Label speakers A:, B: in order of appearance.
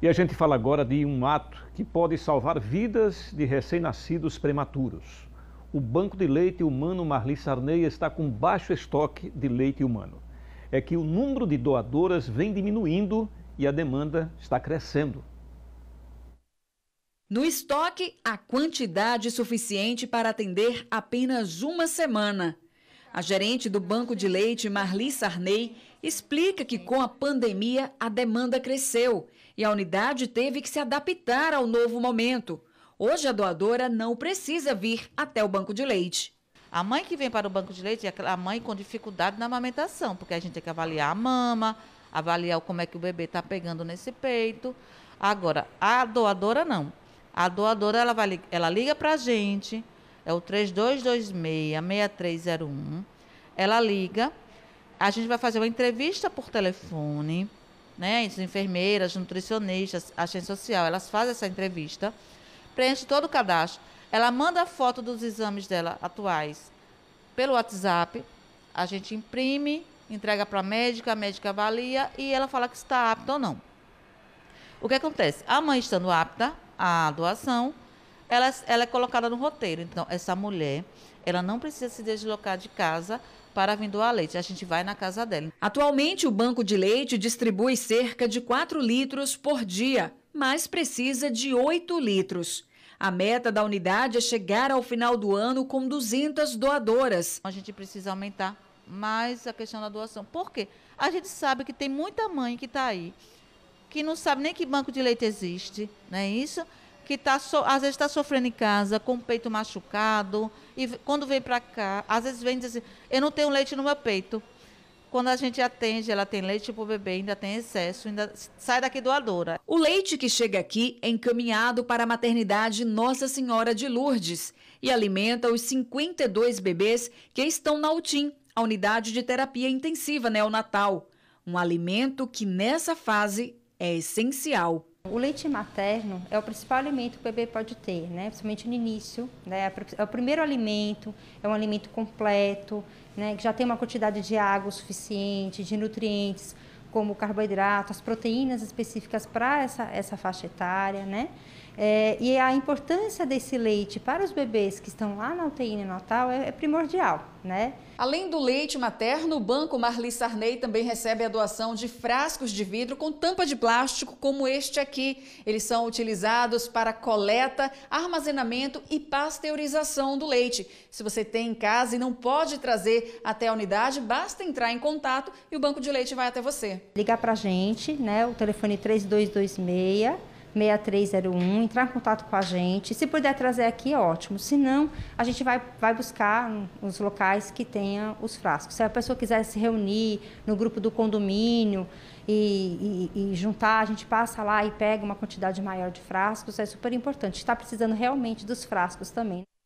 A: E a gente fala agora de um ato que pode salvar vidas de recém-nascidos prematuros. O Banco de Leite Humano Marli Sarney está com baixo estoque de leite humano. É que o número de doadoras vem diminuindo e a demanda está crescendo.
B: No estoque, a quantidade suficiente para atender apenas uma semana. A gerente do Banco de Leite, Marli Sarney, explica que com a pandemia a demanda cresceu e a unidade teve que se adaptar ao novo momento. Hoje a doadora não precisa vir até o banco de leite. A mãe que vem para o banco de leite é a mãe
C: com dificuldade na amamentação, porque a gente tem que avaliar a mama, avaliar como é que o bebê está pegando nesse peito. Agora, a doadora não. A doadora ela, vai, ela liga para a gente, é o 3226-6301. Ela liga, a gente vai fazer uma entrevista por telefone, né? As enfermeiras, nutricionistas, agente social, elas fazem essa entrevista, preenche todo o cadastro. Ela manda a foto dos exames dela atuais pelo WhatsApp, a gente imprime, entrega para a médica, a médica avalia e ela fala que está apta ou não. O que acontece? A mãe estando apta à doação, ela, ela é colocada no roteiro. Então, essa mulher, ela não precisa se deslocar de casa
B: para vir doar leite. A gente vai na casa dela. Atualmente, o banco de leite distribui cerca de 4 litros por dia, mas precisa de 8 litros. A meta da unidade é chegar ao final do ano com 200 doadoras. A gente precisa aumentar
C: mais a questão da doação. Por quê? A gente sabe que tem muita mãe que está aí, que não sabe nem que banco de leite existe, não é isso? que tá so, às vezes está sofrendo em casa, com o peito machucado, e quando vem para cá, às vezes vem dizer, assim, eu não tenho leite no meu peito. Quando a gente atende, ela tem leite para o bebê, ainda tem excesso, ainda
B: sai daqui doadora. O leite que chega aqui é encaminhado para a maternidade Nossa Senhora de Lourdes e alimenta os 52 bebês que estão na UTIM, a unidade de terapia intensiva neonatal. Um alimento que nessa fase
D: é essencial. O leite materno é o principal alimento que o bebê pode ter, né? principalmente no início. Né? É o primeiro alimento, é um alimento completo, né? que já tem uma quantidade de água suficiente, de nutrientes, como carboidrato, as proteínas específicas para essa, essa faixa etária. Né? É, e a importância desse leite para os bebês que estão lá na UTI natal é, é primordial né? Além do
B: leite materno, o Banco Marli Sarney também recebe a doação de frascos de vidro com tampa de plástico, como este aqui. Eles são utilizados para coleta, armazenamento e pasteurização do leite. Se você tem em casa e não pode trazer até a unidade, basta entrar em contato e o banco de leite vai até você.
D: Ligar para a gente, né? O telefone 3226 é 6301, entrar em contato com a gente. Se puder trazer aqui, ótimo. Se não, a gente vai, vai buscar os locais que tenha os frascos. Se a pessoa quiser se reunir no grupo do condomínio e, e, e juntar, a gente passa lá e pega uma quantidade maior de frascos, é super importante. Está precisando realmente dos frascos também.